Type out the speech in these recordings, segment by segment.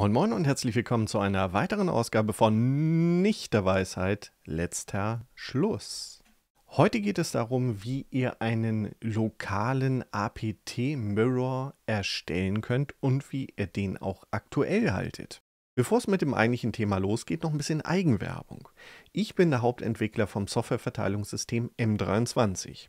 Moin Moin und herzlich willkommen zu einer weiteren Ausgabe von Nicht der Weisheit, letzter Schluss. Heute geht es darum, wie ihr einen lokalen APT-Mirror erstellen könnt und wie ihr den auch aktuell haltet. Bevor es mit dem eigentlichen Thema losgeht, noch ein bisschen Eigenwerbung. Ich bin der Hauptentwickler vom Softwareverteilungssystem M23.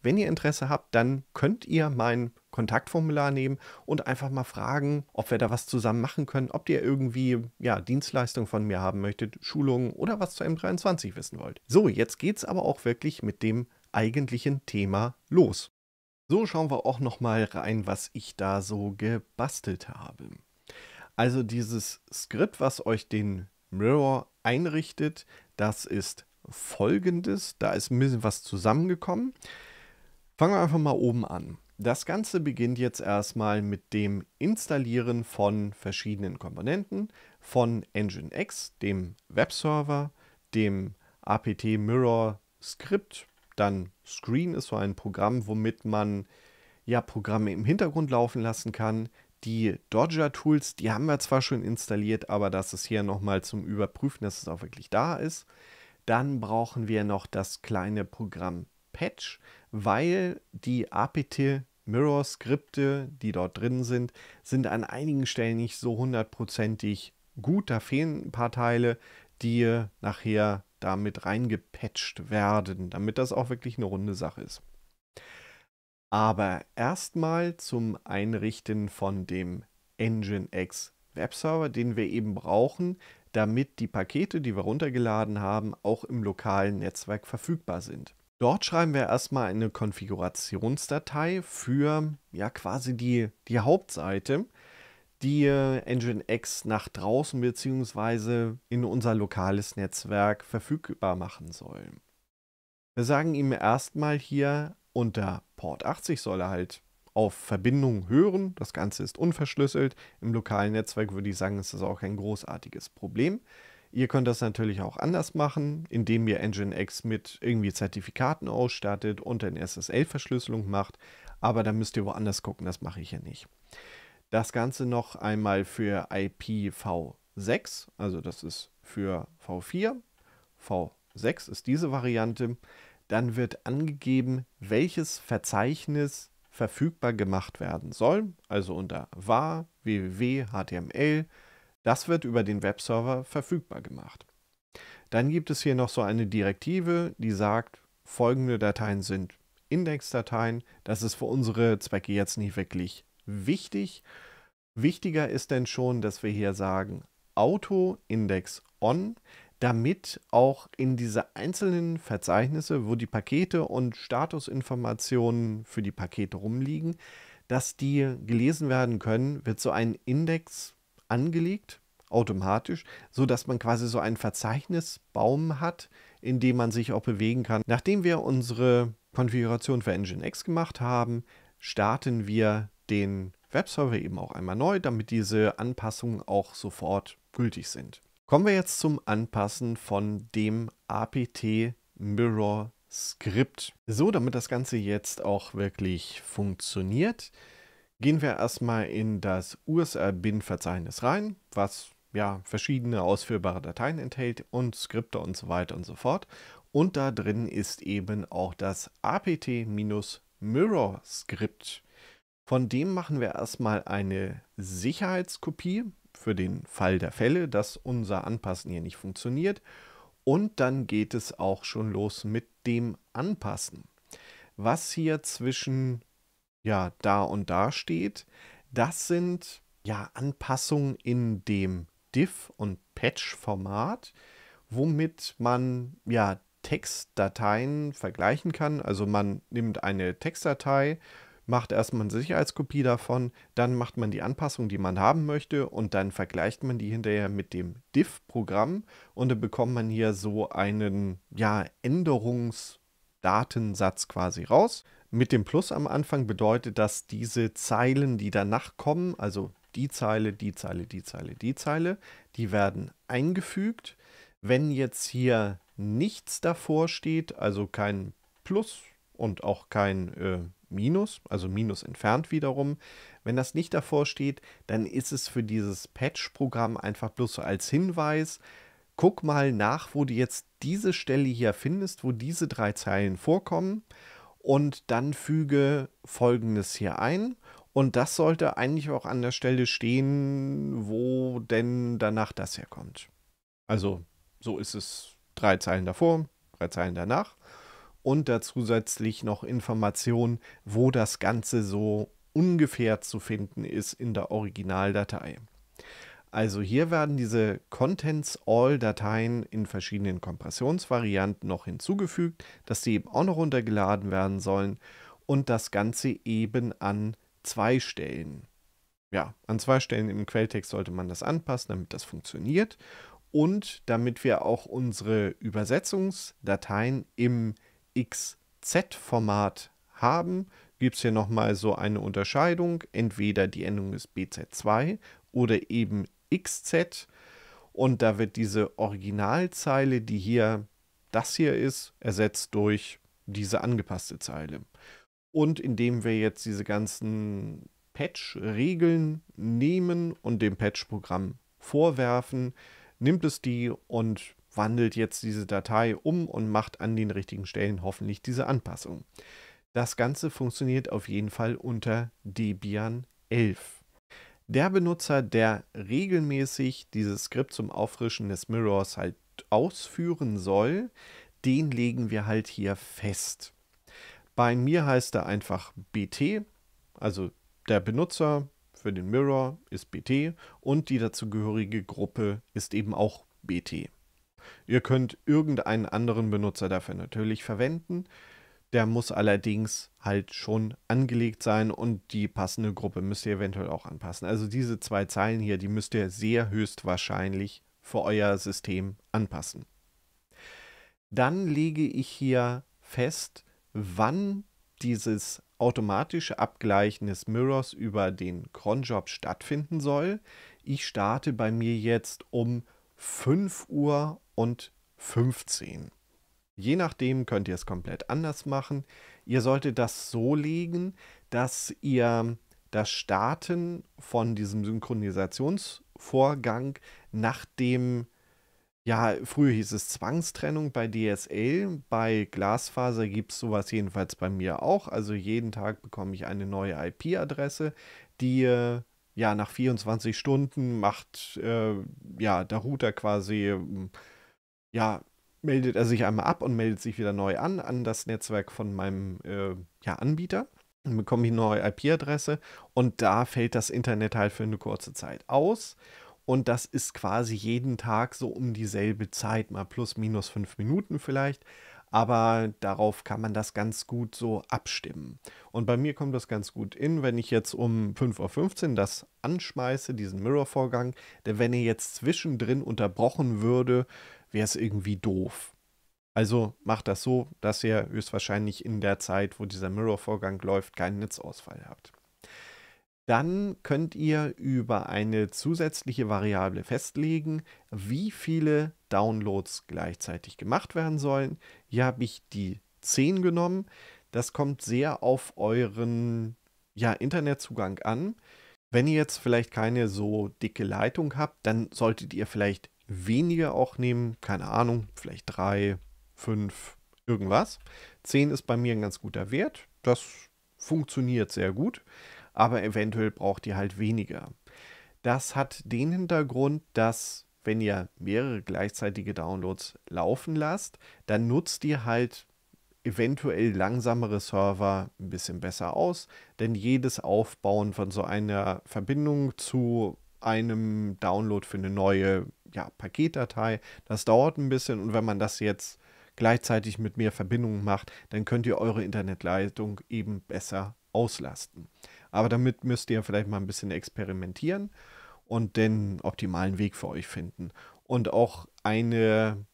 wenn ihr Interesse habt, dann könnt ihr mein Kontaktformular nehmen und einfach mal fragen, ob wir da was zusammen machen können, ob ihr irgendwie ja, Dienstleistungen von mir haben möchtet, Schulungen oder was zu M23 wissen wollt. So, jetzt geht es aber auch wirklich mit dem eigentlichen Thema los. So schauen wir auch nochmal rein, was ich da so gebastelt habe. Also dieses Skript, was euch den Mirror einrichtet, das ist folgendes. Da ist ein bisschen was zusammengekommen. Fangen wir einfach mal oben an. Das Ganze beginnt jetzt erstmal mit dem Installieren von verschiedenen Komponenten, von Nginx, dem Webserver, dem apt mirror Skript, dann Screen ist so ein Programm, womit man ja Programme im Hintergrund laufen lassen kann. Die Dodger Tools, die haben wir zwar schon installiert, aber das ist hier nochmal zum Überprüfen, dass es auch wirklich da ist. Dann brauchen wir noch das kleine Programm Patch, weil die APT Mirror Skripte, die dort drin sind, sind an einigen Stellen nicht so hundertprozentig gut. Da fehlen ein paar Teile, die nachher damit reingepatcht werden, damit das auch wirklich eine runde Sache ist. Aber erstmal zum Einrichten von dem Nginx Webserver, den wir eben brauchen, damit die Pakete, die wir runtergeladen haben, auch im lokalen Netzwerk verfügbar sind. Dort schreiben wir erstmal eine Konfigurationsdatei für ja quasi die, die Hauptseite, die äh, Nginx nach draußen bzw. in unser lokales Netzwerk verfügbar machen soll. Wir sagen ihm erstmal hier unter Port 80 soll er halt auf Verbindung hören. Das Ganze ist unverschlüsselt. Im lokalen Netzwerk würde ich sagen, ist das auch kein großartiges Problem. Ihr könnt das natürlich auch anders machen, indem ihr Nginx mit irgendwie Zertifikaten ausstattet und eine SSL-Verschlüsselung macht, aber da müsst ihr woanders gucken, das mache ich hier nicht. Das Ganze noch einmal für IPv6, also das ist für V4, V6 ist diese Variante. Dann wird angegeben, welches Verzeichnis verfügbar gemacht werden soll, also unter var, www, html, das wird über den Webserver verfügbar gemacht. Dann gibt es hier noch so eine Direktive, die sagt, folgende Dateien sind Indexdateien. Das ist für unsere Zwecke jetzt nicht wirklich wichtig. Wichtiger ist denn schon, dass wir hier sagen Auto Index on, damit auch in diese einzelnen Verzeichnisse, wo die Pakete und Statusinformationen für die Pakete rumliegen, dass die gelesen werden können, wird so ein Index angelegt, automatisch, sodass man quasi so einen Verzeichnisbaum hat, in dem man sich auch bewegen kann. Nachdem wir unsere Konfiguration für Nginx gemacht haben, starten wir den Webserver eben auch einmal neu, damit diese Anpassungen auch sofort gültig sind. Kommen wir jetzt zum Anpassen von dem APT Mirror Skript. So, damit das Ganze jetzt auch wirklich funktioniert, Gehen wir erstmal in das usr bin verzeichnis rein, was ja verschiedene ausführbare Dateien enthält und Skripte und so weiter und so fort. Und da drin ist eben auch das apt-mirror-Skript. Von dem machen wir erstmal eine Sicherheitskopie für den Fall der Fälle, dass unser Anpassen hier nicht funktioniert. Und dann geht es auch schon los mit dem Anpassen. Was hier zwischen ja da und da steht, das sind ja Anpassungen in dem Diff- und Patch-Format, womit man ja Textdateien vergleichen kann. Also man nimmt eine Textdatei, macht erstmal eine Sicherheitskopie davon, dann macht man die Anpassung, die man haben möchte und dann vergleicht man die hinterher mit dem Diff-Programm und dann bekommt man hier so einen ja, Änderungsdatensatz quasi raus. Mit dem Plus am Anfang bedeutet, dass diese Zeilen, die danach kommen, also die Zeile, die Zeile, die Zeile, die Zeile, die werden eingefügt. Wenn jetzt hier nichts davor steht, also kein Plus und auch kein äh, Minus, also Minus entfernt wiederum, wenn das nicht davor steht, dann ist es für dieses Patch-Programm einfach bloß so als Hinweis, guck mal nach, wo du jetzt diese Stelle hier findest, wo diese drei Zeilen vorkommen und dann füge folgendes hier ein. Und das sollte eigentlich auch an der Stelle stehen, wo denn danach das herkommt. Also so ist es drei Zeilen davor, drei Zeilen danach und da zusätzlich noch Informationen, wo das Ganze so ungefähr zu finden ist in der Originaldatei. Also hier werden diese Contents-All-Dateien in verschiedenen Kompressionsvarianten noch hinzugefügt, dass sie eben auch noch runtergeladen werden sollen und das Ganze eben an zwei Stellen. Ja, an zwei Stellen im Quelltext sollte man das anpassen, damit das funktioniert und damit wir auch unsere Übersetzungsdateien im XZ-Format haben, gibt es hier nochmal so eine Unterscheidung, entweder die Endung ist BZ2 oder eben XZ und da wird diese Originalzeile, die hier das hier ist, ersetzt durch diese angepasste Zeile. Und indem wir jetzt diese ganzen Patch-Regeln nehmen und dem Patch-Programm vorwerfen, nimmt es die und wandelt jetzt diese Datei um und macht an den richtigen Stellen hoffentlich diese Anpassung. Das Ganze funktioniert auf jeden Fall unter Debian 11. Der Benutzer, der regelmäßig dieses Skript zum Auffrischen des Mirrors halt ausführen soll, den legen wir halt hier fest. Bei mir heißt er einfach BT, also der Benutzer für den Mirror ist BT und die dazugehörige Gruppe ist eben auch BT. Ihr könnt irgendeinen anderen Benutzer dafür natürlich verwenden. Der muss allerdings halt schon angelegt sein und die passende Gruppe müsst ihr eventuell auch anpassen. Also diese zwei Zeilen hier, die müsst ihr sehr höchstwahrscheinlich für euer System anpassen. Dann lege ich hier fest, wann dieses automatische Abgleichen des Mirrors über den Cronjob stattfinden soll. Ich starte bei mir jetzt um 5 Uhr und 15. Uhr. Je nachdem könnt ihr es komplett anders machen. Ihr solltet das so legen, dass ihr das Starten von diesem Synchronisationsvorgang nach dem, ja, früher hieß es Zwangstrennung bei DSL, bei Glasfaser gibt es sowas jedenfalls bei mir auch. Also jeden Tag bekomme ich eine neue IP-Adresse, die äh, ja nach 24 Stunden macht, äh, ja, der Router quasi, ja, meldet er sich einmal ab und meldet sich wieder neu an, an das Netzwerk von meinem äh, ja, Anbieter. Dann bekomme ich eine neue IP-Adresse und da fällt das Internet halt für eine kurze Zeit aus. Und das ist quasi jeden Tag so um dieselbe Zeit, mal plus minus fünf Minuten vielleicht. Aber darauf kann man das ganz gut so abstimmen. Und bei mir kommt das ganz gut in, wenn ich jetzt um 5.15 Uhr das anschmeiße, diesen Mirror-Vorgang. Denn wenn er jetzt zwischendrin unterbrochen würde, wäre es irgendwie doof. Also macht das so, dass ihr höchstwahrscheinlich in der Zeit, wo dieser Mirror-Vorgang läuft, keinen Netzausfall habt. Dann könnt ihr über eine zusätzliche Variable festlegen, wie viele Downloads gleichzeitig gemacht werden sollen. Hier habe ich die 10 genommen. Das kommt sehr auf euren ja, Internetzugang an. Wenn ihr jetzt vielleicht keine so dicke Leitung habt, dann solltet ihr vielleicht weniger auch nehmen. Keine Ahnung, vielleicht drei, fünf, irgendwas. Zehn ist bei mir ein ganz guter Wert. Das funktioniert sehr gut. Aber eventuell braucht ihr halt weniger. Das hat den Hintergrund, dass wenn ihr mehrere gleichzeitige Downloads laufen lasst, dann nutzt ihr halt eventuell langsamere Server ein bisschen besser aus, denn jedes Aufbauen von so einer Verbindung zu einem Download für eine neue ja, Paketdatei. Das dauert ein bisschen und wenn man das jetzt gleichzeitig mit mehr Verbindungen macht, dann könnt ihr eure Internetleitung eben besser auslasten. Aber damit müsst ihr vielleicht mal ein bisschen experimentieren und den optimalen Weg für euch finden. Und auch eine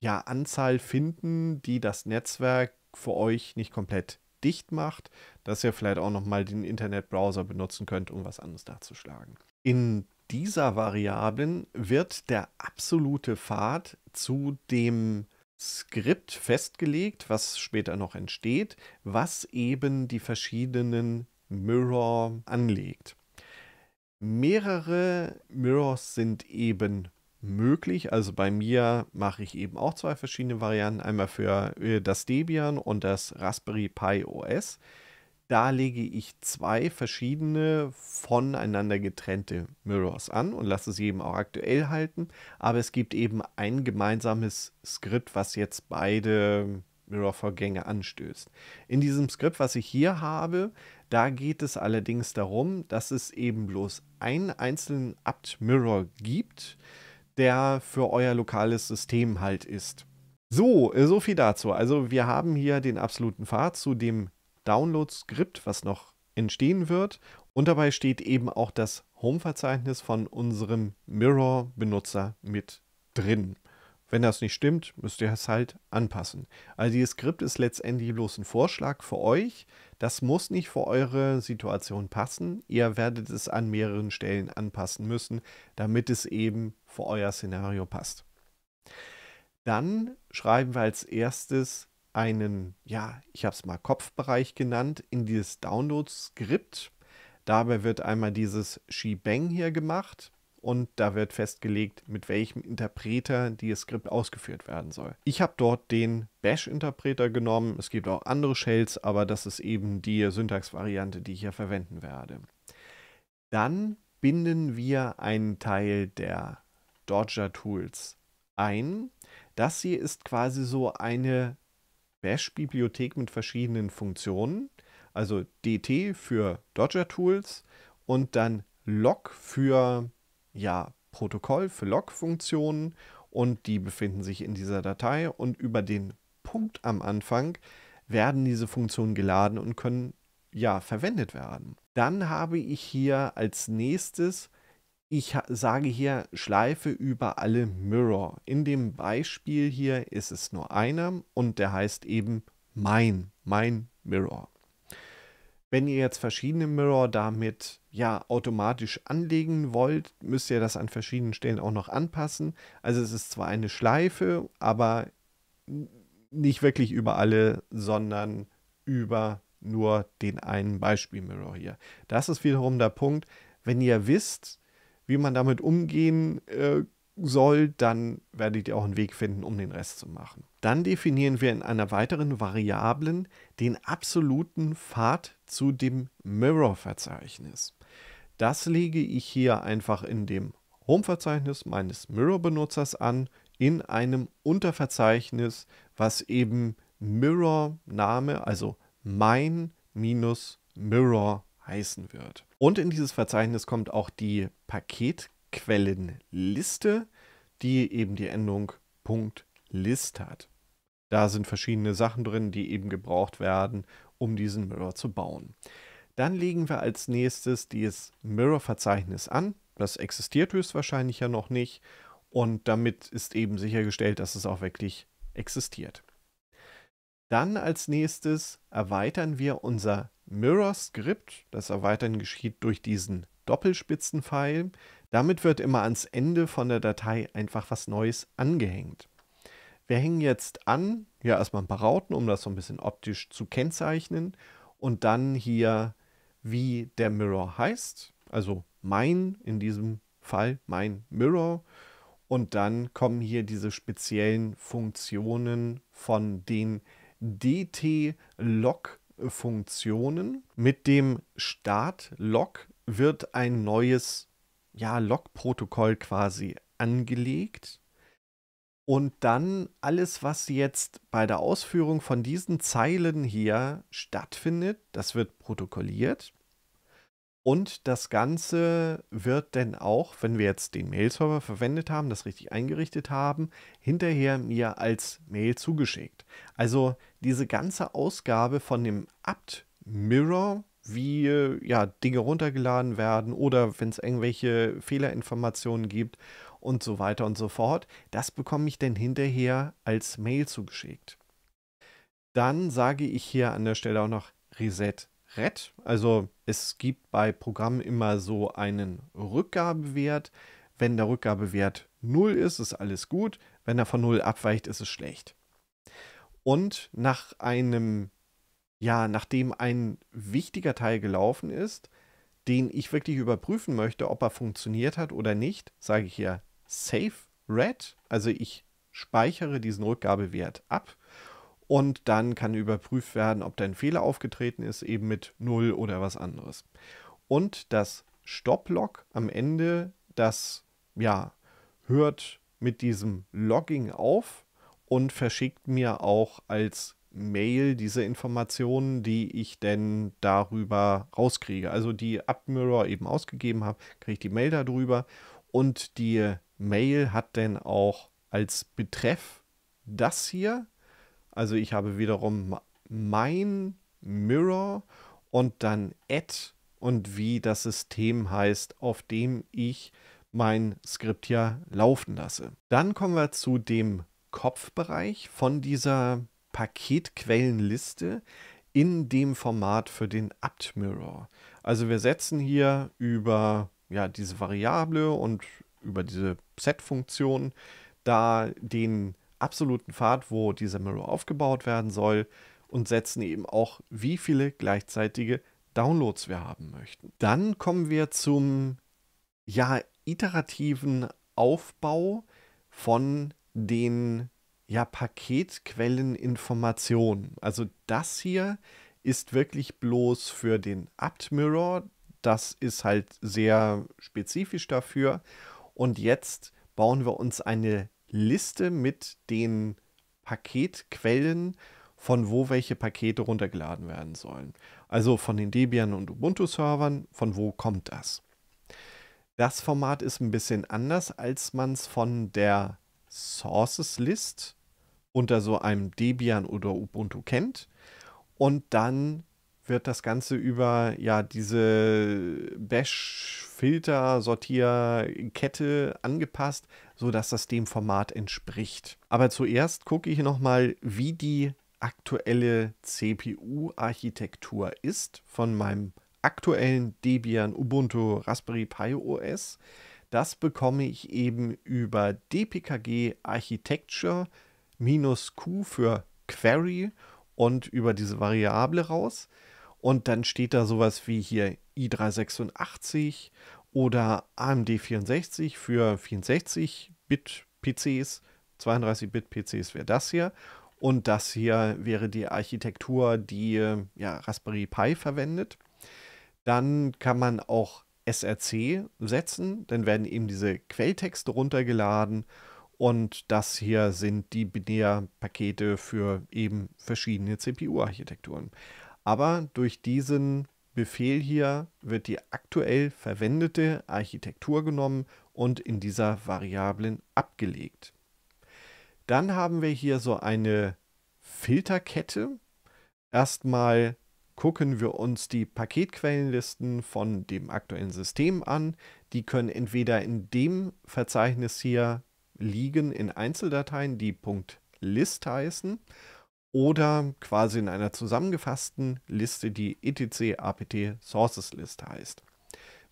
ja, Anzahl finden, die das Netzwerk für euch nicht komplett dicht macht, dass ihr vielleicht auch nochmal den Internetbrowser benutzen könnt, um was anderes nachzuschlagen. In dieser Variablen wird der absolute Pfad zu dem Skript festgelegt, was später noch entsteht, was eben die verschiedenen Mirror anlegt. Mehrere Mirrors sind eben möglich. Also bei mir mache ich eben auch zwei verschiedene Varianten. Einmal für äh, das Debian und das Raspberry Pi OS da lege ich zwei verschiedene voneinander getrennte Mirrors an und lasse sie eben auch aktuell halten. Aber es gibt eben ein gemeinsames Skript, was jetzt beide Mirror-Vorgänge anstößt. In diesem Skript, was ich hier habe, da geht es allerdings darum, dass es eben bloß einen einzelnen Apt-Mirror gibt, der für euer lokales System halt ist. So, so viel dazu. Also wir haben hier den absoluten Pfad zu dem Download-Skript, was noch entstehen wird. Und dabei steht eben auch das Home-Verzeichnis von unserem Mirror-Benutzer mit drin. Wenn das nicht stimmt, müsst ihr es halt anpassen. Also dieses Skript ist letztendlich bloß ein Vorschlag für euch. Das muss nicht für eure Situation passen. Ihr werdet es an mehreren Stellen anpassen müssen, damit es eben für euer Szenario passt. Dann schreiben wir als erstes einen, ja, ich habe es mal Kopfbereich genannt, in dieses Download-Skript. Dabei wird einmal dieses Shebang hier gemacht und da wird festgelegt, mit welchem Interpreter dieses Skript ausgeführt werden soll. Ich habe dort den Bash-Interpreter genommen. Es gibt auch andere Shells, aber das ist eben die Syntaxvariante, die ich hier verwenden werde. Dann binden wir einen Teil der Dodger Tools ein. Das hier ist quasi so eine Bash-Bibliothek mit verschiedenen Funktionen. Also DT für Dodger Tools und dann Log für ja, Protokoll, für Log-Funktionen. Und die befinden sich in dieser Datei. Und über den Punkt am Anfang werden diese Funktionen geladen und können ja verwendet werden. Dann habe ich hier als nächstes ich sage hier Schleife über alle Mirror. In dem Beispiel hier ist es nur einer und der heißt eben mein, mein Mirror. Wenn ihr jetzt verschiedene Mirror damit ja automatisch anlegen wollt, müsst ihr das an verschiedenen Stellen auch noch anpassen. Also es ist zwar eine Schleife, aber nicht wirklich über alle, sondern über nur den einen Beispiel Mirror hier. Das ist wiederum der Punkt, wenn ihr wisst, wie man damit umgehen äh, soll, dann werdet ihr auch einen Weg finden, um den Rest zu machen. Dann definieren wir in einer weiteren Variablen den absoluten Pfad zu dem Mirror-Verzeichnis. Das lege ich hier einfach in dem Home-Verzeichnis meines Mirror-Benutzers an, in einem Unterverzeichnis, was eben Mirror-Name, also mein-Mirror heißen wird. Und in dieses Verzeichnis kommt auch die Paketquellenliste, die eben die Endung .list hat. Da sind verschiedene Sachen drin, die eben gebraucht werden, um diesen Mirror zu bauen. Dann legen wir als nächstes dieses Mirror-Verzeichnis an. Das existiert höchstwahrscheinlich ja noch nicht. Und damit ist eben sichergestellt, dass es auch wirklich existiert. Dann als nächstes erweitern wir unser mirror Script, das Erweitern geschieht durch diesen Doppelspitzenpfeil. Damit wird immer ans Ende von der Datei einfach was Neues angehängt. Wir hängen jetzt an, ja erstmal ein paar Rauten, um das so ein bisschen optisch zu kennzeichnen und dann hier, wie der Mirror heißt, also mein, in diesem Fall mein Mirror und dann kommen hier diese speziellen Funktionen von den DT-Log funktionen Funktionen. Mit dem Start-Log wird ein neues ja, Log-Protokoll quasi angelegt. Und dann alles, was jetzt bei der Ausführung von diesen Zeilen hier stattfindet, das wird protokolliert. Und das Ganze wird dann auch, wenn wir jetzt den Mail-Server verwendet haben, das richtig eingerichtet haben, hinterher mir als Mail zugeschickt. Also diese ganze Ausgabe von dem Apt-Mirror, wie äh, ja, Dinge runtergeladen werden oder wenn es irgendwelche Fehlerinformationen gibt und so weiter und so fort, das bekomme ich dann hinterher als Mail zugeschickt. Dann sage ich hier an der Stelle auch noch Reset Red. Also es gibt bei Programmen immer so einen Rückgabewert. Wenn der Rückgabewert 0 ist, ist alles gut. Wenn er von 0 abweicht, ist es schlecht. Und nach einem, ja, nachdem ein wichtiger Teil gelaufen ist, den ich wirklich überprüfen möchte, ob er funktioniert hat oder nicht, sage ich hier Save Red. Also ich speichere diesen Rückgabewert ab und dann kann überprüft werden, ob dein Fehler aufgetreten ist, eben mit 0 oder was anderes. Und das Stop-Log am Ende, das ja, hört mit diesem Logging auf und verschickt mir auch als Mail diese Informationen, die ich denn darüber rauskriege. Also die Abmirror eben ausgegeben habe, kriege ich die Mail darüber und die Mail hat dann auch als Betreff das hier also ich habe wiederum mein Mirror und dann add und wie das System heißt, auf dem ich mein Skript hier laufen lasse. Dann kommen wir zu dem Kopfbereich von dieser Paketquellenliste in dem Format für den apt Mirror. Also wir setzen hier über ja, diese Variable und über diese Set-Funktion da den absoluten Pfad, wo dieser Mirror aufgebaut werden soll und setzen eben auch, wie viele gleichzeitige Downloads wir haben möchten. Dann kommen wir zum ja iterativen Aufbau von den ja Paketquellen Also das hier ist wirklich bloß für den apt Mirror. Das ist halt sehr spezifisch dafür. Und jetzt bauen wir uns eine Liste mit den Paketquellen, von wo welche Pakete runtergeladen werden sollen. Also von den Debian und Ubuntu-Servern, von wo kommt das? Das Format ist ein bisschen anders, als man es von der Sources List unter so einem Debian oder Ubuntu kennt. Und dann wird das Ganze über ja diese Bash-Filter-Sortierkette angepasst sodass das dem Format entspricht. Aber zuerst gucke ich nochmal, wie die aktuelle CPU-Architektur ist von meinem aktuellen Debian Ubuntu Raspberry Pi OS. Das bekomme ich eben über dpkg architecture q für query und über diese Variable raus. Und dann steht da sowas wie hier i386 oder AMD 64 für 64-Bit-PCs, 32-Bit-PCs wäre das hier. Und das hier wäre die Architektur, die ja, Raspberry Pi verwendet. Dann kann man auch SRC setzen, dann werden eben diese Quelltexte runtergeladen und das hier sind die Binärpakete für eben verschiedene CPU-Architekturen. Aber durch diesen Befehl hier wird die aktuell verwendete Architektur genommen und in dieser Variablen abgelegt. Dann haben wir hier so eine Filterkette. Erstmal gucken wir uns die Paketquellenlisten von dem aktuellen System an. Die können entweder in dem Verzeichnis hier liegen in Einzeldateien, die .list heißen, oder quasi in einer zusammengefassten Liste, die etc apt sources Liste heißt.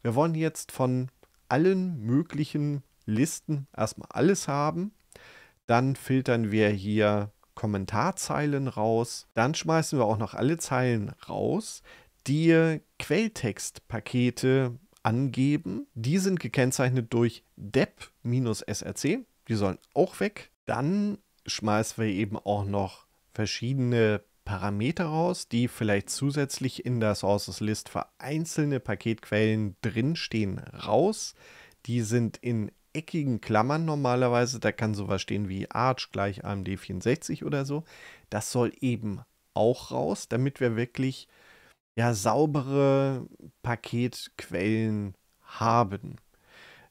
Wir wollen jetzt von allen möglichen Listen erstmal alles haben. Dann filtern wir hier Kommentarzeilen raus. Dann schmeißen wir auch noch alle Zeilen raus, die Quelltextpakete angeben. Die sind gekennzeichnet durch dep-src. Die sollen auch weg. Dann schmeißen wir eben auch noch verschiedene Parameter raus, die vielleicht zusätzlich in der Sources List für einzelne Paketquellen drinstehen, raus. Die sind in eckigen Klammern normalerweise. Da kann sowas stehen wie Arch gleich AMD64 oder so. Das soll eben auch raus, damit wir wirklich ja saubere Paketquellen haben.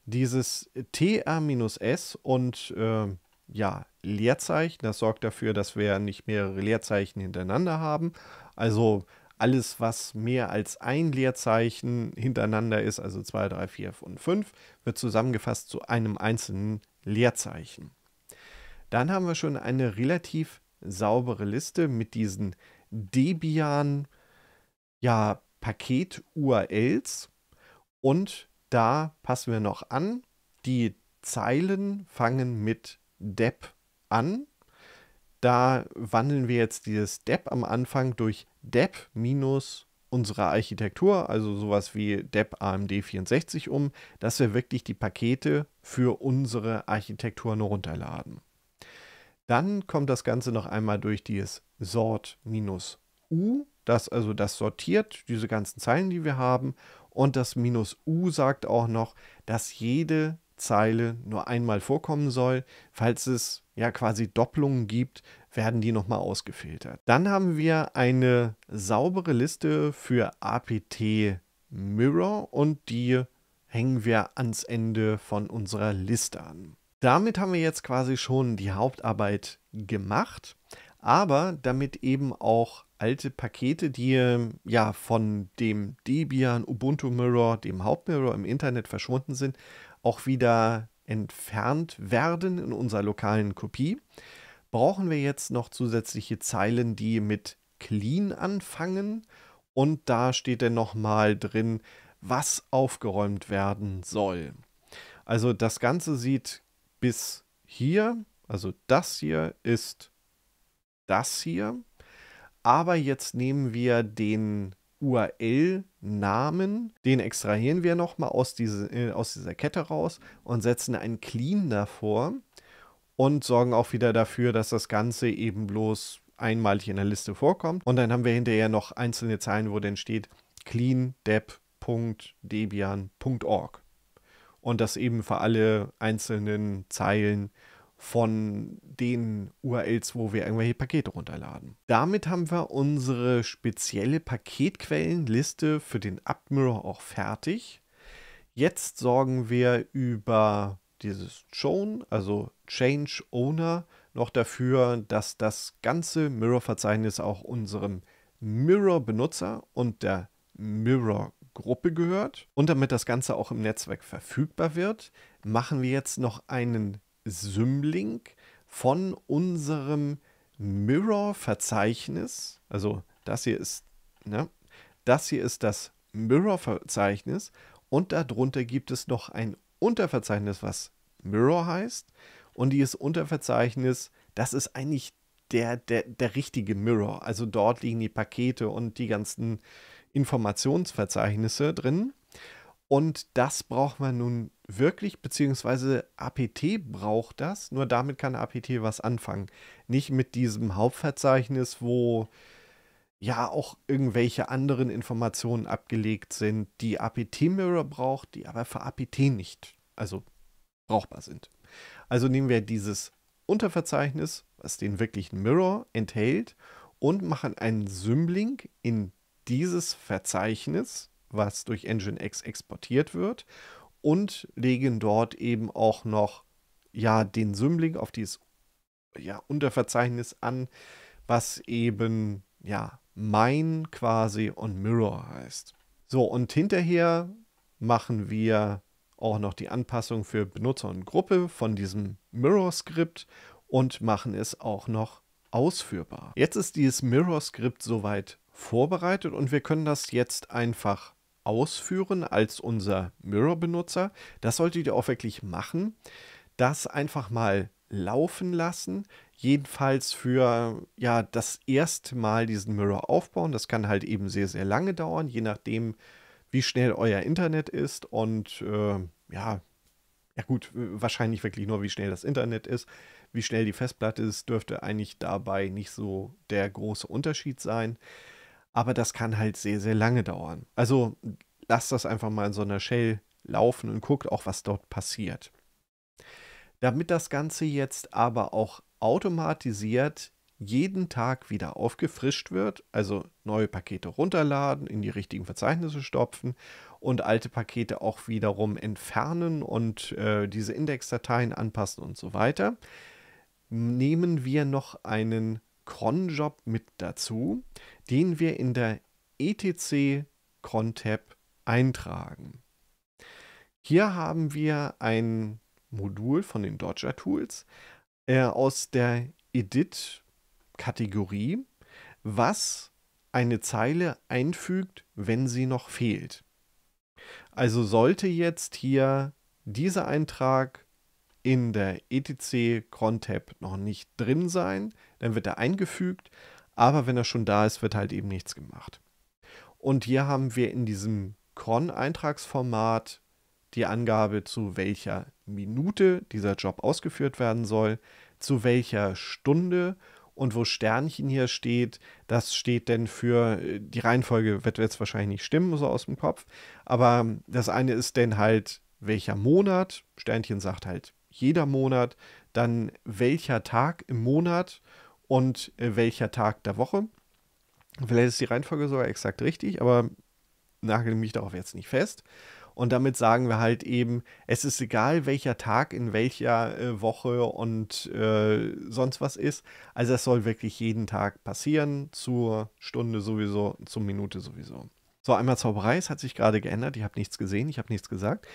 Dieses TR-S und äh, ja, Leerzeichen. Das sorgt dafür, dass wir nicht mehrere Leerzeichen hintereinander haben. Also alles, was mehr als ein Leerzeichen hintereinander ist, also 2, 3, 4 und 5, wird zusammengefasst zu einem einzelnen Leerzeichen. Dann haben wir schon eine relativ saubere Liste mit diesen Debian ja, Paket URLs und da passen wir noch an, die Zeilen fangen mit Dep an. Da wandeln wir jetzt dieses Dep am Anfang durch Dep minus unsere Architektur, also sowas wie DEP AMD64 um, dass wir wirklich die Pakete für unsere Architektur nur runterladen. Dann kommt das Ganze noch einmal durch dieses Sort-U, minus das also das sortiert, diese ganzen Zeilen, die wir haben. Und das Minus-U sagt auch noch, dass jede Zeile nur einmal vorkommen soll. Falls es ja quasi Doppelungen gibt, werden die nochmal ausgefiltert. Dann haben wir eine saubere Liste für APT Mirror und die hängen wir ans Ende von unserer Liste an. Damit haben wir jetzt quasi schon die Hauptarbeit gemacht, aber damit eben auch alte Pakete, die ja von dem Debian Ubuntu Mirror, dem Hauptmirror im Internet verschwunden sind, auch wieder entfernt werden in unserer lokalen Kopie, brauchen wir jetzt noch zusätzliche Zeilen, die mit clean anfangen. Und da steht dann nochmal drin, was aufgeräumt werden soll. Also das Ganze sieht bis hier, also das hier ist das hier. Aber jetzt nehmen wir den URL-Namen, den extrahieren wir nochmal aus, diese, äh, aus dieser Kette raus und setzen einen Clean davor und sorgen auch wieder dafür, dass das Ganze eben bloß einmalig in der Liste vorkommt. Und dann haben wir hinterher noch einzelne Zeilen, wo dann steht cleandeb.debian.org. Und das eben für alle einzelnen Zeilen von den URLs, wo wir irgendwelche Pakete runterladen. Damit haben wir unsere spezielle Paketquellenliste für den AppMirror auch fertig. Jetzt sorgen wir über dieses Chown, also Change Owner, noch dafür, dass das ganze Mirror-Verzeichnis auch unserem Mirror-Benutzer und der Mirror-Gruppe gehört. Und damit das Ganze auch im Netzwerk verfügbar wird, machen wir jetzt noch einen Symlink von unserem Mirror-Verzeichnis, also das hier ist, ne, das hier ist das Mirror-Verzeichnis und darunter gibt es noch ein Unterverzeichnis, was Mirror heißt. Und dieses Unterverzeichnis, das ist eigentlich der, der, der richtige Mirror. Also dort liegen die Pakete und die ganzen Informationsverzeichnisse drin. Und das braucht man nun wirklich, beziehungsweise APT braucht das. Nur damit kann APT was anfangen. Nicht mit diesem Hauptverzeichnis, wo ja auch irgendwelche anderen Informationen abgelegt sind, die APT Mirror braucht, die aber für APT nicht, also brauchbar sind. Also nehmen wir dieses Unterverzeichnis, was den wirklichen Mirror enthält, und machen einen Symlink in dieses Verzeichnis was durch Nginx exportiert wird und legen dort eben auch noch ja den Symlink auf dieses ja, Unterverzeichnis an, was eben ja mein quasi und Mirror heißt. So und hinterher machen wir auch noch die Anpassung für Benutzer und Gruppe von diesem Mirror-Skript und machen es auch noch ausführbar. Jetzt ist dieses Mirror-Skript soweit vorbereitet und wir können das jetzt einfach ausführen als unser Mirror-Benutzer. Das solltet ihr auch wirklich machen. Das einfach mal laufen lassen. Jedenfalls für ja das erste Mal diesen Mirror aufbauen. Das kann halt eben sehr, sehr lange dauern, je nachdem, wie schnell euer Internet ist und äh, ja, ja gut, wahrscheinlich wirklich nur, wie schnell das Internet ist. Wie schnell die Festplatte ist, dürfte eigentlich dabei nicht so der große Unterschied sein. Aber das kann halt sehr, sehr lange dauern. Also lasst das einfach mal in so einer Shell laufen und guckt auch, was dort passiert. Damit das Ganze jetzt aber auch automatisiert jeden Tag wieder aufgefrischt wird, also neue Pakete runterladen, in die richtigen Verzeichnisse stopfen und alte Pakete auch wiederum entfernen und äh, diese Indexdateien anpassen und so weiter, nehmen wir noch einen Cronjob mit dazu, den wir in der etc Contab eintragen. Hier haben wir ein Modul von den Dodger Tools äh, aus der Edit-Kategorie, was eine Zeile einfügt, wenn sie noch fehlt. Also sollte jetzt hier dieser Eintrag in der ETC Contab noch nicht drin sein, dann wird er eingefügt, aber wenn er schon da ist, wird halt eben nichts gemacht. Und hier haben wir in diesem Cron-Eintragsformat die Angabe, zu welcher Minute dieser Job ausgeführt werden soll, zu welcher Stunde und wo Sternchen hier steht, das steht denn für äh, die Reihenfolge, wird jetzt wahrscheinlich nicht stimmen, so aus dem Kopf. Aber ähm, das eine ist denn halt welcher Monat, Sternchen sagt halt jeder Monat, dann welcher Tag im Monat und äh, welcher Tag der Woche. Vielleicht ist die Reihenfolge sogar exakt richtig, aber nagel mich darauf jetzt nicht fest. Und damit sagen wir halt eben, es ist egal, welcher Tag in welcher äh, Woche und äh, sonst was ist. Also es soll wirklich jeden Tag passieren, zur Stunde sowieso, zur Minute sowieso. So, einmal Zauberei, es hat sich gerade geändert, ich habe nichts gesehen, ich habe nichts gesagt.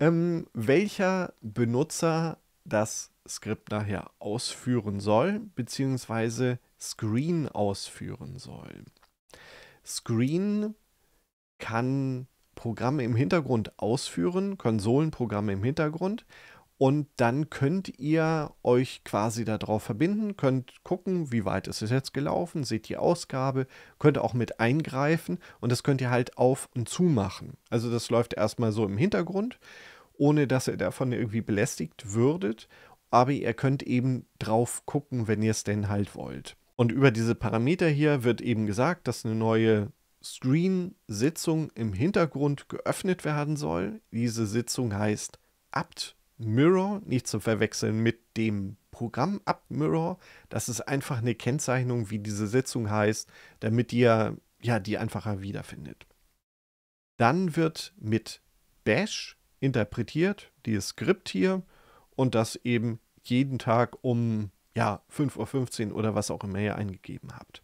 Ähm, welcher Benutzer das Skript nachher ausführen soll, beziehungsweise Screen ausführen soll. Screen kann Programme im Hintergrund ausführen, Konsolenprogramme im Hintergrund und dann könnt ihr euch quasi darauf verbinden, könnt gucken, wie weit ist es jetzt gelaufen, seht die Ausgabe, könnt auch mit eingreifen und das könnt ihr halt auf und zu machen. Also das läuft erstmal so im Hintergrund, ohne dass ihr davon irgendwie belästigt würdet, aber ihr könnt eben drauf gucken, wenn ihr es denn halt wollt. Und über diese Parameter hier wird eben gesagt, dass eine neue Screen-Sitzung im Hintergrund geöffnet werden soll. Diese Sitzung heißt apt Mirror, nicht zu verwechseln mit dem Programm UpMirror. Das ist einfach eine Kennzeichnung, wie diese Sitzung heißt, damit ihr ja, die einfacher wiederfindet. Dann wird mit Bash interpretiert, dieses Skript hier, und das eben jeden Tag um ja, 5.15 Uhr oder was auch immer ihr eingegeben habt.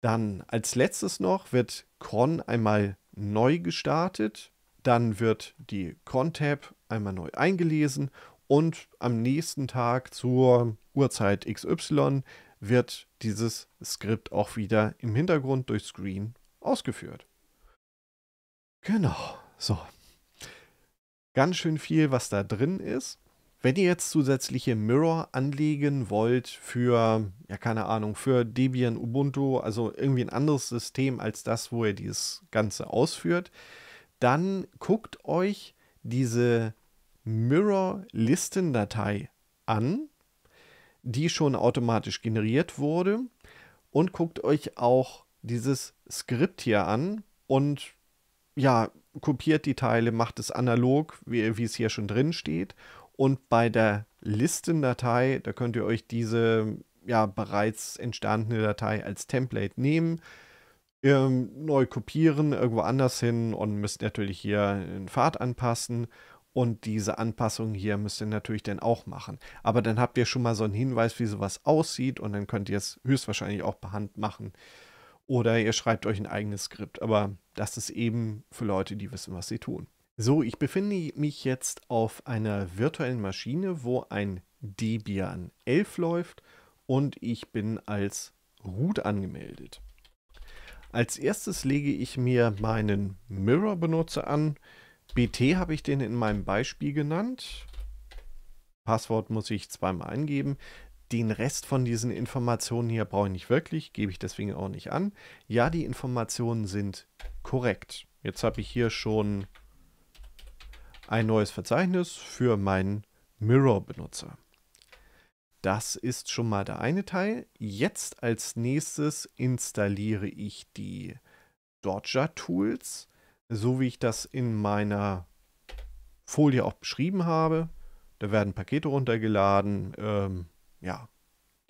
Dann als letztes noch wird Cron einmal neu gestartet dann wird die Contab einmal neu eingelesen und am nächsten Tag zur Uhrzeit XY wird dieses Skript auch wieder im Hintergrund durch Screen ausgeführt. Genau, so. Ganz schön viel, was da drin ist. Wenn ihr jetzt zusätzliche Mirror anlegen wollt für, ja keine Ahnung, für Debian, Ubuntu, also irgendwie ein anderes System als das, wo ihr dieses Ganze ausführt, dann guckt euch diese mirror listen datei an, die schon automatisch generiert wurde und guckt euch auch dieses Skript hier an und ja, kopiert die Teile, macht es analog, wie, wie es hier schon drin steht. Und bei der Listendatei, da könnt ihr euch diese ja bereits entstandene Datei als Template nehmen, ähm, neu kopieren, irgendwo anders hin und müsst natürlich hier einen Pfad anpassen. Und diese Anpassung hier müsst ihr natürlich dann auch machen. Aber dann habt ihr schon mal so einen Hinweis, wie sowas aussieht und dann könnt ihr es höchstwahrscheinlich auch per Hand machen. Oder ihr schreibt euch ein eigenes Skript. Aber das ist eben für Leute, die wissen, was sie tun. So, ich befinde mich jetzt auf einer virtuellen Maschine, wo ein Debian 11 läuft und ich bin als root angemeldet. Als erstes lege ich mir meinen Mirror-Benutzer an. BT habe ich den in meinem Beispiel genannt. Passwort muss ich zweimal eingeben. Den Rest von diesen Informationen hier brauche ich nicht wirklich, gebe ich deswegen auch nicht an. Ja, die Informationen sind korrekt. Jetzt habe ich hier schon ein neues Verzeichnis für meinen Mirror-Benutzer. Das ist schon mal der eine Teil. Jetzt als nächstes installiere ich die Dodger Tools, so wie ich das in meiner Folie auch beschrieben habe. Da werden Pakete runtergeladen. Ähm, ja,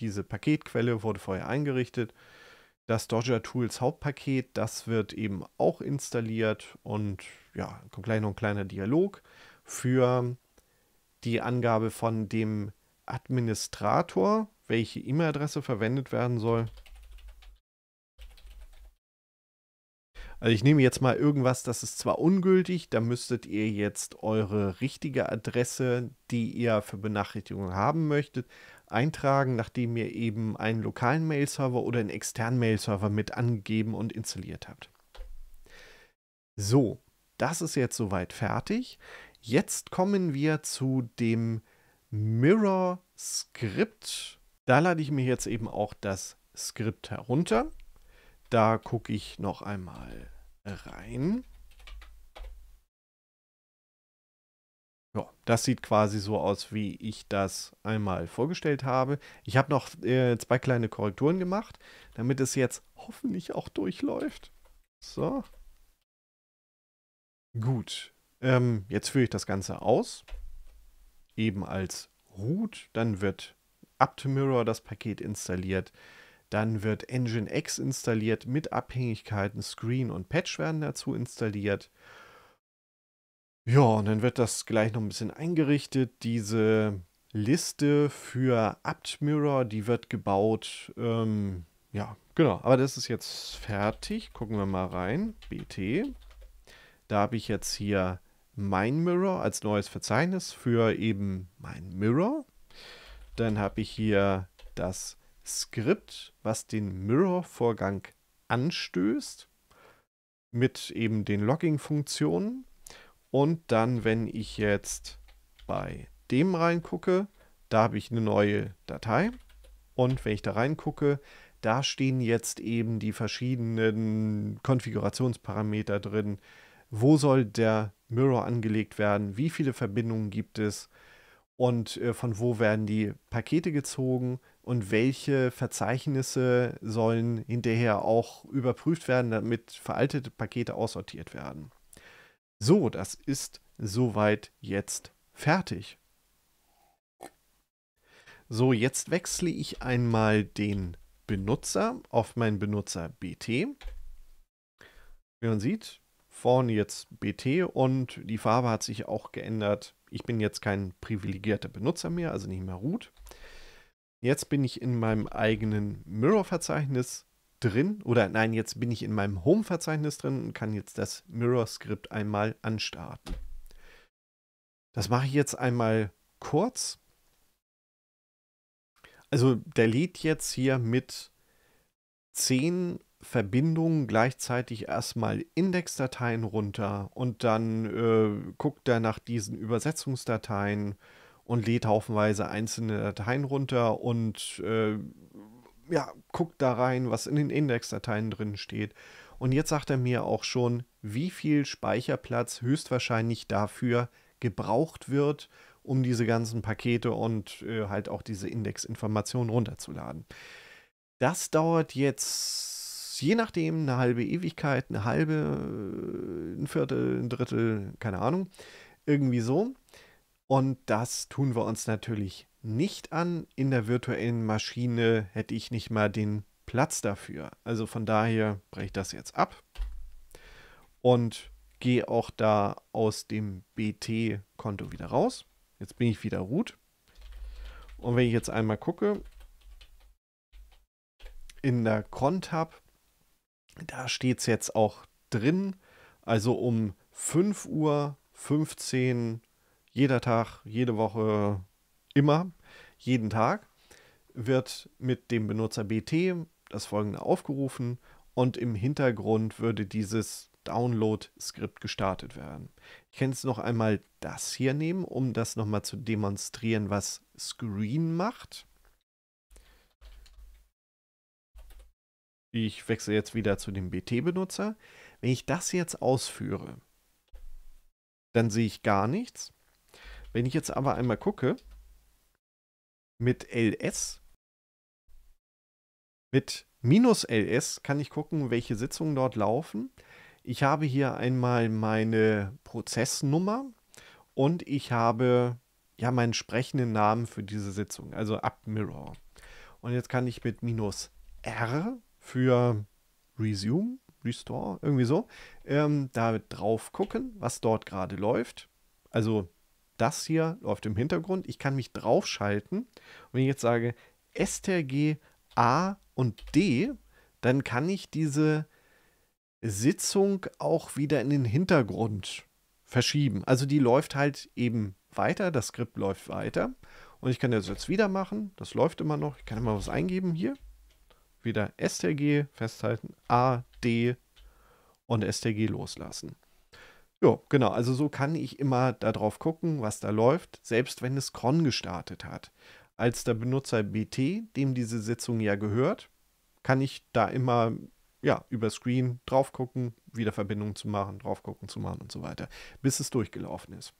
diese Paketquelle wurde vorher eingerichtet. Das Dodger Tools Hauptpaket, das wird eben auch installiert und ja, kommt gleich noch ein kleiner Dialog für die Angabe von dem Administrator, welche E-Mail-Adresse verwendet werden soll. Also ich nehme jetzt mal irgendwas, das ist zwar ungültig, da müsstet ihr jetzt eure richtige Adresse, die ihr für Benachrichtigungen haben möchtet, eintragen, nachdem ihr eben einen lokalen Mail-Server oder einen externen Mail-Server mit angegeben und installiert habt. So, das ist jetzt soweit fertig. Jetzt kommen wir zu dem Mirror Script. Da lade ich mir jetzt eben auch das Skript herunter. Da gucke ich noch einmal rein. Ja, das sieht quasi so aus, wie ich das einmal vorgestellt habe. Ich habe noch äh, zwei kleine Korrekturen gemacht, damit es jetzt hoffentlich auch durchläuft. So. Gut. Ähm, jetzt führe ich das Ganze aus eben als Root, dann wird Aptemirror das Paket installiert, dann wird Nginx installiert mit Abhängigkeiten, Screen und Patch werden dazu installiert. Ja, und dann wird das gleich noch ein bisschen eingerichtet. Diese Liste für Aptmirror, die wird gebaut. Ähm, ja, genau. Aber das ist jetzt fertig. Gucken wir mal rein. BT. Da habe ich jetzt hier mein Mirror als neues Verzeichnis für eben mein Mirror. Dann habe ich hier das Skript, was den Mirror-Vorgang anstößt mit eben den Logging-Funktionen. Und dann, wenn ich jetzt bei dem reingucke, da habe ich eine neue Datei. Und wenn ich da reingucke, da stehen jetzt eben die verschiedenen Konfigurationsparameter drin. Wo soll der Mirror angelegt werden, wie viele Verbindungen gibt es und äh, von wo werden die Pakete gezogen und welche Verzeichnisse sollen hinterher auch überprüft werden, damit veraltete Pakete aussortiert werden. So, das ist soweit jetzt fertig. So, jetzt wechsle ich einmal den Benutzer auf meinen Benutzer BT. Wie man sieht, vorne jetzt BT und die Farbe hat sich auch geändert. Ich bin jetzt kein privilegierter Benutzer mehr, also nicht mehr root. Jetzt bin ich in meinem eigenen Mirror-Verzeichnis drin oder nein, jetzt bin ich in meinem Home-Verzeichnis drin und kann jetzt das Mirror-Skript einmal anstarten. Das mache ich jetzt einmal kurz. Also der lädt jetzt hier mit 10 Verbindungen gleichzeitig erstmal Indexdateien runter und dann äh, guckt er nach diesen Übersetzungsdateien und lädt haufenweise einzelne Dateien runter und äh, ja, guckt da rein, was in den Indexdateien drin steht. Und jetzt sagt er mir auch schon, wie viel Speicherplatz höchstwahrscheinlich dafür gebraucht wird, um diese ganzen Pakete und äh, halt auch diese Indexinformationen runterzuladen. Das dauert jetzt je nachdem eine halbe Ewigkeit, eine halbe, äh, ein Viertel, ein Drittel, keine Ahnung, irgendwie so. Und das tun wir uns natürlich nicht an. In der virtuellen Maschine hätte ich nicht mal den Platz dafür. Also von daher breche ich das jetzt ab und gehe auch da aus dem BT-Konto wieder raus. Jetzt bin ich wieder root. Und wenn ich jetzt einmal gucke, in der Contab da steht es jetzt auch drin. Also um 5 Uhr 15 jeder Tag, jede Woche, immer, jeden Tag wird mit dem Benutzer BT das folgende aufgerufen und im Hintergrund würde dieses Download-Skript gestartet werden. Ich kann jetzt noch einmal das hier nehmen, um das nochmal zu demonstrieren, was Screen macht. ich wechsle jetzt wieder zu dem BT-Benutzer. Wenn ich das jetzt ausführe, dann sehe ich gar nichts. Wenn ich jetzt aber einmal gucke, mit ls, mit minus ls kann ich gucken, welche Sitzungen dort laufen. Ich habe hier einmal meine Prozessnummer und ich habe ja meinen sprechenden Namen für diese Sitzung, also UpMirror. Und jetzt kann ich mit minus R für Resume, Restore, irgendwie so, ähm, da drauf gucken, was dort gerade läuft. Also das hier läuft im Hintergrund. Ich kann mich draufschalten. Und wenn ich jetzt sage STRG A und D, dann kann ich diese Sitzung auch wieder in den Hintergrund verschieben. Also die läuft halt eben weiter, das Skript läuft weiter. Und ich kann das jetzt wieder machen. Das läuft immer noch. Ich kann immer was eingeben hier wieder STRG festhalten, A, D und STRG loslassen. Ja, genau. Also so kann ich immer darauf gucken, was da läuft, selbst wenn es Cron gestartet hat. Als der Benutzer BT, dem diese Sitzung ja gehört, kann ich da immer ja, über Screen drauf gucken, wieder Verbindungen zu machen, drauf gucken zu machen und so weiter, bis es durchgelaufen ist.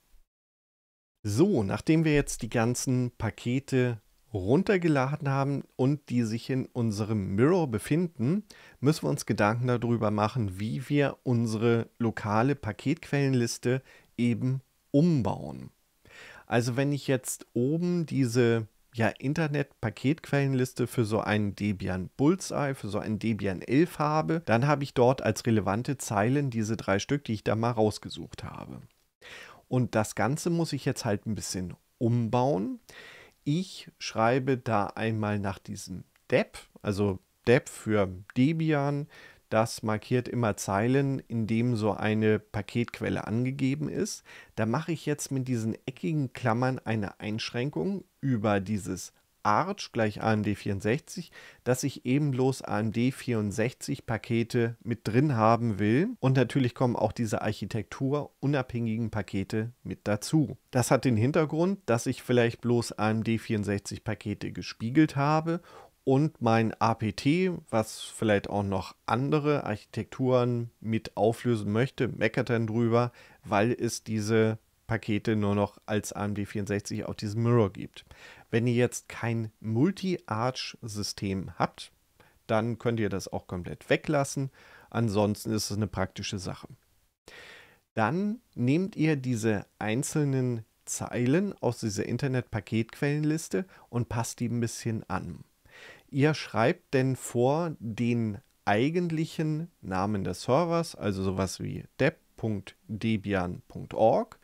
So, nachdem wir jetzt die ganzen Pakete runtergeladen haben und die sich in unserem Mirror befinden, müssen wir uns Gedanken darüber machen, wie wir unsere lokale Paketquellenliste eben umbauen. Also wenn ich jetzt oben diese ja, Internet-Paketquellenliste für so einen Debian Bullseye, für so einen Debian 11 habe, dann habe ich dort als relevante Zeilen diese drei Stück, die ich da mal rausgesucht habe. Und das Ganze muss ich jetzt halt ein bisschen umbauen ich schreibe da einmal nach diesem Depp, also Depp für Debian. Das markiert immer Zeilen, in dem so eine Paketquelle angegeben ist. Da mache ich jetzt mit diesen eckigen Klammern eine Einschränkung über dieses Arch gleich AMD64, dass ich eben bloß AMD64-Pakete mit drin haben will. Und natürlich kommen auch diese architekturunabhängigen Pakete mit dazu. Das hat den Hintergrund, dass ich vielleicht bloß AMD64-Pakete gespiegelt habe und mein APT, was vielleicht auch noch andere Architekturen mit auflösen möchte, meckert dann drüber, weil es diese Pakete nur noch als AMD64 auf diesem Mirror gibt. Wenn ihr jetzt kein Multi-Arch-System habt, dann könnt ihr das auch komplett weglassen. Ansonsten ist es eine praktische Sache. Dann nehmt ihr diese einzelnen Zeilen aus dieser Internet-Paketquellenliste und passt die ein bisschen an. Ihr schreibt denn vor den eigentlichen Namen des Servers, also sowas wie deb.debian.org.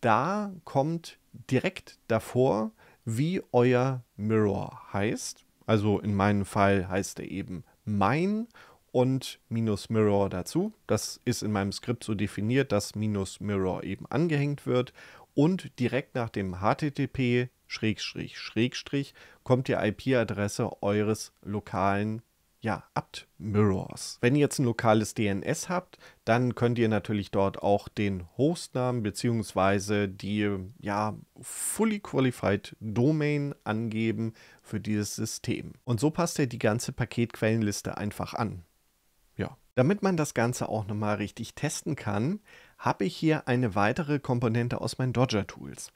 Da kommt direkt davor wie euer Mirror heißt. Also in meinem Fall heißt er eben mein und minus Mirror dazu. Das ist in meinem Skript so definiert, dass minus Mirror eben angehängt wird. Und direkt nach dem HTTP Schrägstrich, Schrägstrich, kommt die IP-Adresse eures lokalen ja, apt Mirrors. Wenn ihr jetzt ein lokales DNS habt, dann könnt ihr natürlich dort auch den Hostnamen bzw. die ja, fully qualified Domain angeben für dieses System. Und so passt ihr die ganze Paketquellenliste einfach an. Ja. Damit man das Ganze auch nochmal richtig testen kann, habe ich hier eine weitere Komponente aus meinen Dodger Tools.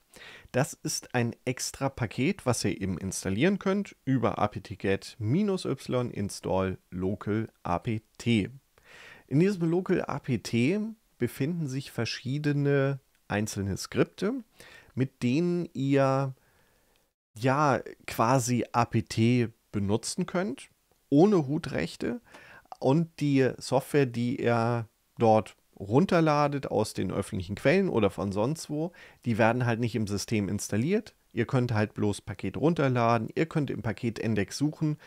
Das ist ein extra Paket, was ihr eben installieren könnt über apt-y e get install local apt. In diesem local apt befinden sich verschiedene einzelne Skripte, mit denen ihr ja quasi apt benutzen könnt, ohne Hutrechte und die Software, die ihr dort runterladet aus den öffentlichen Quellen oder von sonst wo, die werden halt nicht im System installiert. Ihr könnt halt bloß Paket runterladen, ihr könnt im Paket Paketindex suchen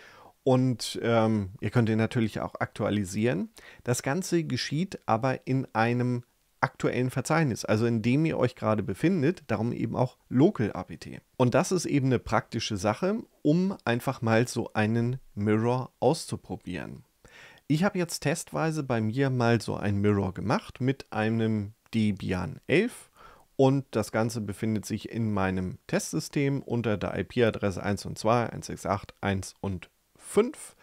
und ähm, ihr könnt ihn natürlich auch aktualisieren. Das Ganze geschieht aber in einem aktuellen Verzeichnis, also in dem ihr euch gerade befindet, darum eben auch Local APT. Und das ist eben eine praktische Sache, um einfach mal so einen Mirror auszuprobieren. Ich habe jetzt testweise bei mir mal so ein Mirror gemacht mit einem Debian 11 und das Ganze befindet sich in meinem Testsystem unter der IP-Adresse 1 und 2, 168, 1 und 5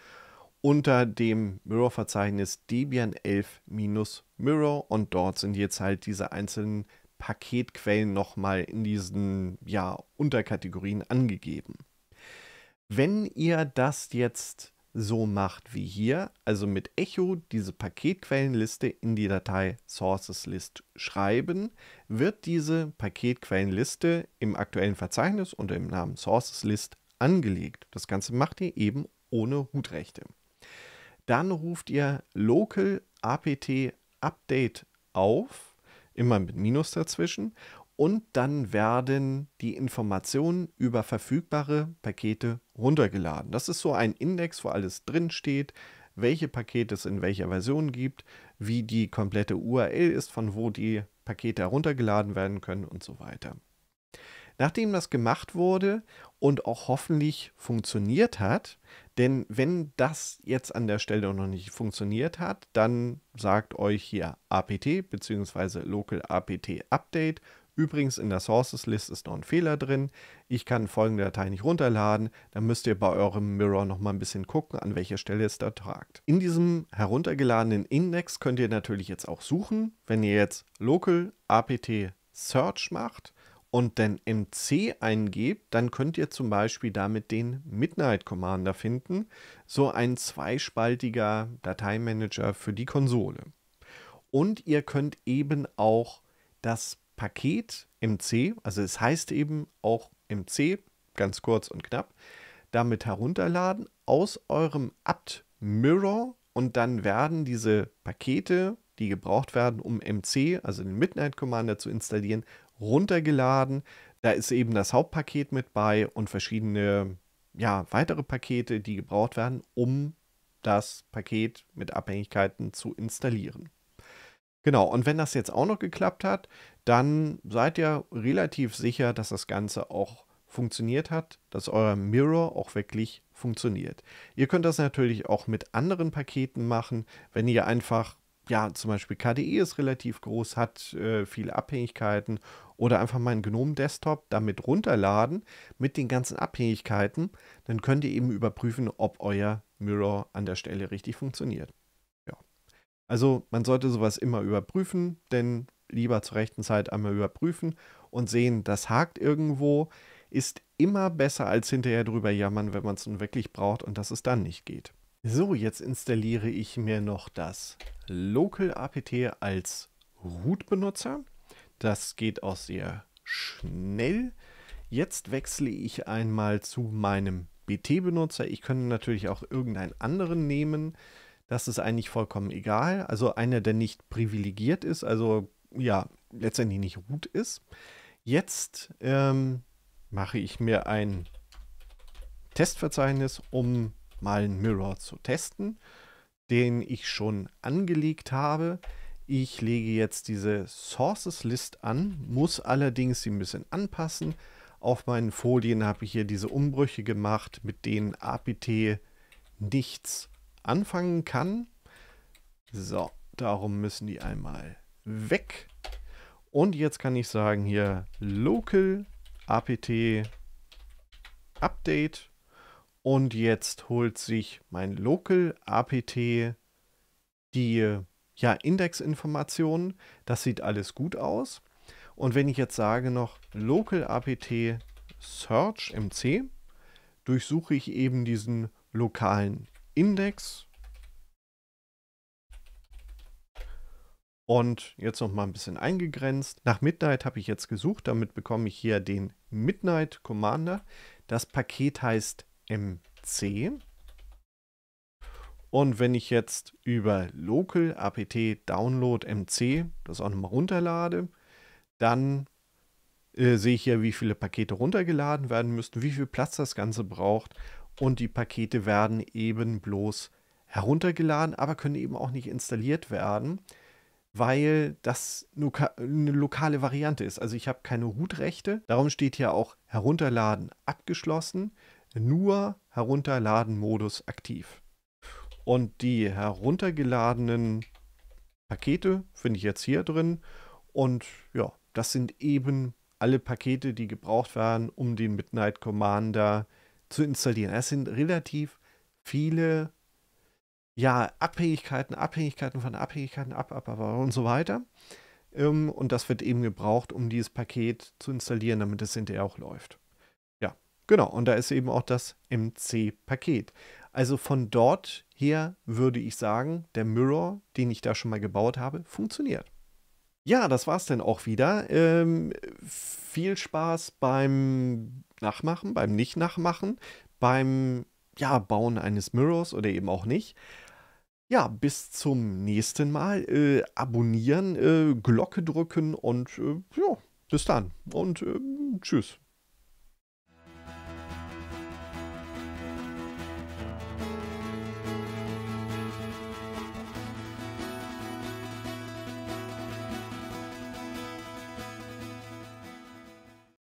unter dem Mirror-Verzeichnis Debian 11-Mirror und dort sind jetzt halt diese einzelnen Paketquellen nochmal in diesen ja, Unterkategorien angegeben. Wenn ihr das jetzt so macht wie hier, also mit Echo diese Paketquellenliste in die Datei SourcesList schreiben, wird diese Paketquellenliste im aktuellen Verzeichnis unter dem Namen SourcesList angelegt. Das Ganze macht ihr eben ohne Hutrechte. Dann ruft ihr local apt update auf, immer mit Minus dazwischen, und dann werden die Informationen über verfügbare Pakete runtergeladen. Das ist so ein Index, wo alles drin steht, welche Pakete es in welcher Version gibt, wie die komplette URL ist, von wo die Pakete heruntergeladen werden können und so weiter. Nachdem das gemacht wurde und auch hoffentlich funktioniert hat, denn wenn das jetzt an der Stelle noch nicht funktioniert hat, dann sagt euch hier APT bzw. Local APT Update Übrigens, in der Sources List ist noch ein Fehler drin. Ich kann folgende Datei nicht runterladen. Dann müsst ihr bei eurem Mirror noch mal ein bisschen gucken, an welcher Stelle es da tragt. In diesem heruntergeladenen Index könnt ihr natürlich jetzt auch suchen. Wenn ihr jetzt local apt search macht und dann mc eingebt, dann könnt ihr zum Beispiel damit den Midnight Commander finden. So ein zweispaltiger Dateimanager für die Konsole. Und ihr könnt eben auch das Paket MC, also es heißt eben auch MC, ganz kurz und knapp, damit herunterladen aus eurem apt Mirror und dann werden diese Pakete, die gebraucht werden, um MC, also den Midnight Commander zu installieren, runtergeladen. Da ist eben das Hauptpaket mit bei und verschiedene ja, weitere Pakete, die gebraucht werden, um das Paket mit Abhängigkeiten zu installieren. Genau, und wenn das jetzt auch noch geklappt hat, dann seid ihr relativ sicher, dass das Ganze auch funktioniert hat, dass euer Mirror auch wirklich funktioniert. Ihr könnt das natürlich auch mit anderen Paketen machen, wenn ihr einfach, ja, zum Beispiel KDE ist relativ groß, hat äh, viele Abhängigkeiten oder einfach meinen GNOME Desktop damit runterladen mit den ganzen Abhängigkeiten, dann könnt ihr eben überprüfen, ob euer Mirror an der Stelle richtig funktioniert. Also man sollte sowas immer überprüfen, denn lieber zur rechten Zeit einmal überprüfen und sehen, das hakt irgendwo, ist immer besser als hinterher drüber jammern, wenn man es nun wirklich braucht und dass es dann nicht geht. So, jetzt installiere ich mir noch das Local APT als Root-Benutzer. Das geht auch sehr schnell. Jetzt wechsle ich einmal zu meinem BT-Benutzer. Ich könnte natürlich auch irgendeinen anderen nehmen. Das ist eigentlich vollkommen egal. Also einer, der nicht privilegiert ist, also ja, letztendlich nicht gut ist. Jetzt ähm, mache ich mir ein Testverzeichnis, um mal einen Mirror zu testen, den ich schon angelegt habe. Ich lege jetzt diese Sources List an, muss allerdings sie ein bisschen anpassen. Auf meinen Folien habe ich hier diese Umbrüche gemacht, mit denen APT nichts anfangen kann. So, darum müssen die einmal weg. Und jetzt kann ich sagen hier local apt update und jetzt holt sich mein local apt die ja, Indexinformationen. Das sieht alles gut aus. Und wenn ich jetzt sage noch local apt search mc, durchsuche ich eben diesen lokalen Index. Und jetzt noch mal ein bisschen eingegrenzt. Nach Midnight habe ich jetzt gesucht. Damit bekomme ich hier den Midnight Commander. Das Paket heißt MC. Und wenn ich jetzt über Local apt download mc das auch nochmal runterlade, dann äh, sehe ich hier, wie viele Pakete runtergeladen werden müssten, wie viel Platz das Ganze braucht und die Pakete werden eben bloß heruntergeladen, aber können eben auch nicht installiert werden, weil das eine lokale Variante ist. Also ich habe keine Root-Rechte, darum steht hier auch herunterladen abgeschlossen, nur herunterladen-Modus aktiv. Und die heruntergeladenen Pakete finde ich jetzt hier drin und ja, das sind eben alle Pakete, die gebraucht werden, um den Midnight Commander zu zu installieren. Es sind relativ viele ja, Abhängigkeiten, Abhängigkeiten von Abhängigkeiten, ab, ab, ab und so weiter. Ähm, und das wird eben gebraucht, um dieses Paket zu installieren, damit es hinterher auch läuft. Ja, genau. Und da ist eben auch das MC-Paket. Also von dort her würde ich sagen, der Mirror, den ich da schon mal gebaut habe, funktioniert. Ja, das war es dann auch wieder. Ähm, viel Spaß beim Nachmachen, beim Nicht-Nachmachen, beim ja, Bauen eines Mirrors oder eben auch nicht. Ja, bis zum nächsten Mal. Äh, abonnieren, äh, Glocke drücken und äh, ja, bis dann und ähm, tschüss.